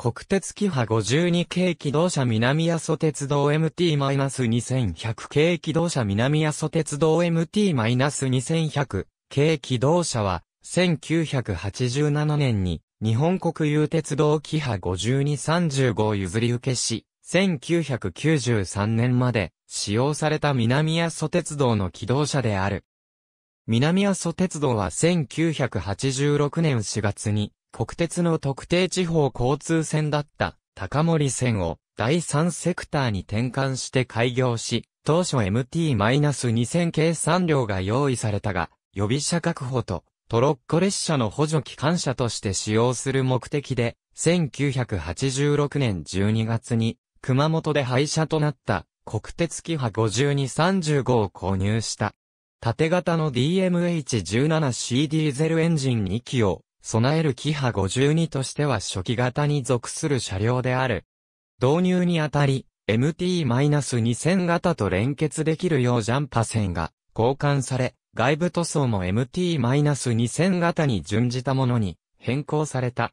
国鉄キハ52系機動車南阿蘇鉄道 MT-2100 系機動車南阿蘇鉄道 MT-2100 系機動車は、1987年に日本国有鉄道キハ5235を譲り受けし、1993年まで使用された南阿蘇鉄道の機動車である。南阿蘇鉄道は1986年4月に国鉄の特定地方交通線だった高森線を第三セクターに転換して開業し、当初 MT-2000 計3両が用意されたが、予備車確保とトロッコ列車の補助機関車として使用する目的で、1986年12月に熊本で廃車となった国鉄機ハ5235を購入した。縦型の DMH17CD ゼルエンジン2機を備えるキハ52としては初期型に属する車両である。導入にあたり、MT-2000 型と連結できるようジャンパ線が交換され、外部塗装も MT-2000 型に準じたものに変更された。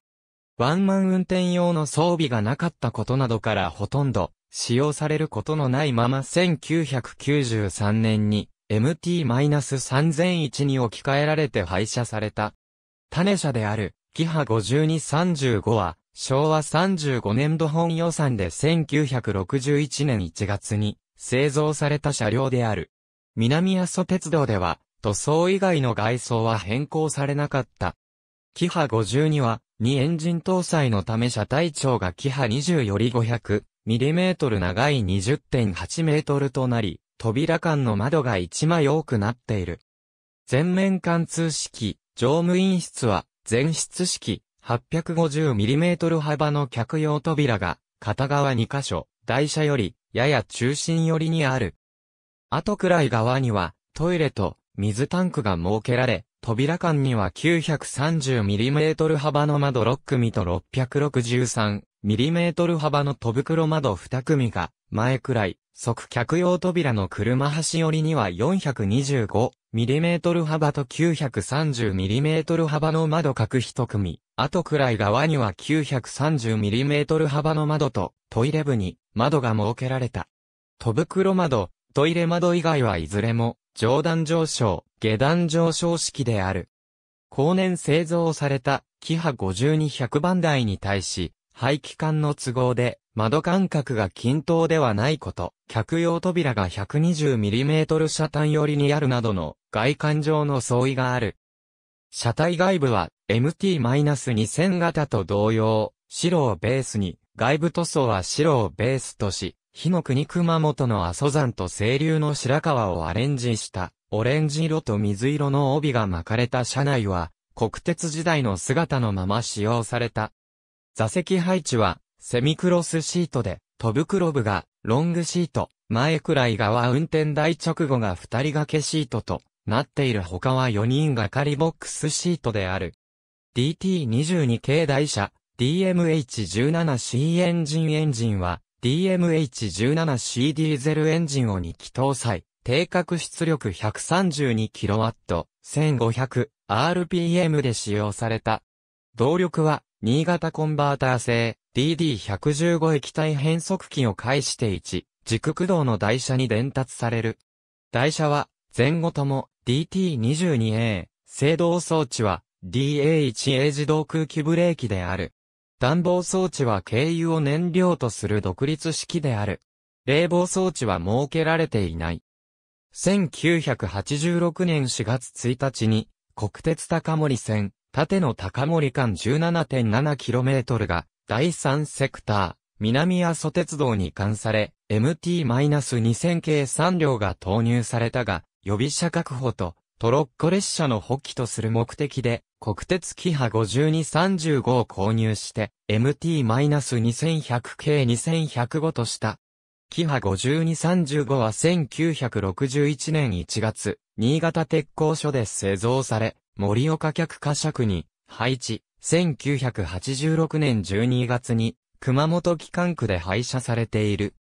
ワンマン運転用の装備がなかったことなどからほとんど使用されることのないまま1993年に MT-3001 に置き換えられて廃車された。種社である、キハ5235は、昭和35年度本予算で1961年1月に製造された車両である。南阿蘇鉄道では、塗装以外の外装は変更されなかった。キハ52は、2エンジン搭載のため車体長がキハ20より5 0 0トル長い2 0 8ルとなり、扉間の窓が1枚多くなっている。全面貫通式、乗務員室は、全室式、850mm 幅の客用扉が、片側2箇所、台車より、やや中心寄りにある。後くらい側には、トイレと、水タンクが設けられ、扉間には 930mm 幅の窓6組と 663mm 幅の戸袋窓2組が、前くらい、即客用扉の車端寄りには4 2 5 mm 幅と 930mm 幅の窓各一組、あとくらい側には 930mm 幅の窓とトイレ部に窓が設けられた。戸袋窓、トイレ窓以外はいずれも上段上昇、下段上昇式である。後年製造されたキハ5200番台に対し、排気管の都合で窓間隔が均等ではないこと、客用扉が 120mm 車単寄りにあるなどの外観上の相違がある。車体外部は MT-2000 型と同様、白をベースに、外部塗装は白をベースとし、火の国熊本の阿蘇山と清流の白川をアレンジした、オレンジ色と水色の帯が巻かれた車内は、国鉄時代の姿のまま使用された。座席配置は、セミクロスシートで、トブクロブが、ロングシート、前くらい側運転台直後が二人掛けシートとなっている他は四人がかりボックスシートである。DT22 系台車、DMH17C エンジンエンジンは、DMH17C ディーゼルエンジンを2機搭載、定格出力 132kW、1500RPM で使用された。動力は、新潟コンバーター製、DD115 液体変速機を介して1、軸駆動の台車に伝達される。台車は、前後とも DT22A、制動装置は DA1A 自動空気ブレーキである。暖房装置は軽油を燃料とする独立式である。冷房装置は設けられていない。1986年4月1日に、国鉄高森線、縦の高森間 17.7km が第3セクター、南阿蘇鉄道に関され、MT-2000 系3両が投入されたが、予備車確保と、トロッコ列車の補給とする目的で、国鉄キハ5235を購入して、MT-2100 系2105とした。キハ5235は1961年1月、新潟鉄工所で製造され、森岡客貨車区に配置、1986年12月に、熊本機関区で廃車されている。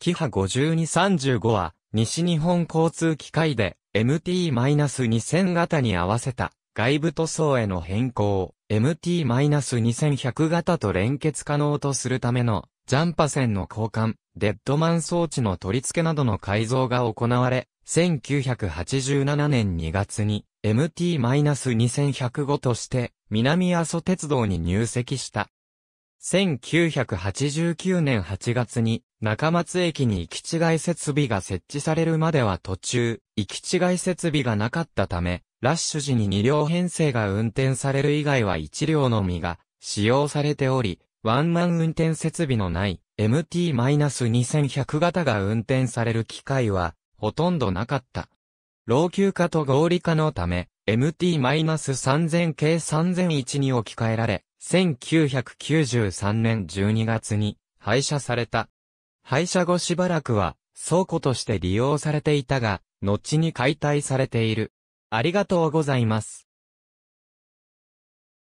キハ5235は、西日本交通機械で MT-2000 型に合わせた外部塗装への変更、MT-2100 型と連結可能とするためのジャンパ線の交換、デッドマン装置の取り付けなどの改造が行われ、1987年2月に MT-2105 として南阿蘇鉄道に入籍した。1989年8月に中松駅に行き違い設備が設置されるまでは途中、行き違い設備がなかったため、ラッシュ時に2両編成が運転される以外は1両のみが使用されており、ワンマン運転設備のない MT-2100 型が運転される機会はほとんどなかった。老朽化と合理化のため、MT-3000 系3001に置き換えられ、1993年12月に廃車された。廃車後しばらくは倉庫として利用されていたが、後に解体されている。ありがとうございます。